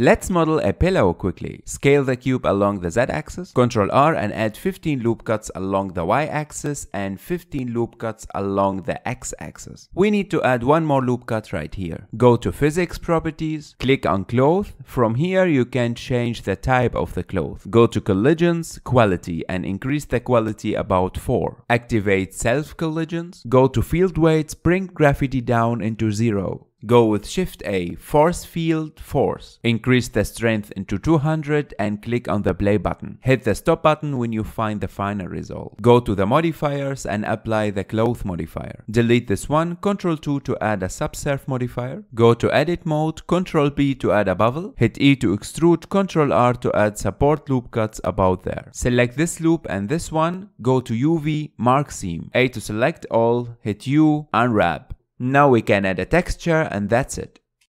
Let's model a pillow quickly. Scale the cube along the z-axis, Ctrl R and add 15 loop cuts along the y-axis and 15 loop cuts along the x-axis. We need to add one more loop cut right here. Go to physics properties, click on cloth. From here you can change the type of the cloth. Go to collisions, quality and increase the quality about 4. Activate self collisions. Go to field weights, bring gravity down into 0. Go with Shift A, Force Field Force. Increase the strength into 200 and click on the play button. Hit the stop button when you find the final result. Go to the modifiers and apply the cloth modifier. Delete this one, Ctrl 2 to add a subsurf modifier. Go to edit mode, Ctrl B to add a bevel. Hit E to extrude, Ctrl R to add support loop cuts about there. Select this loop and this one, go to UV, mark seam. A to select all, hit U, unwrap. Now we can add a texture and that's it.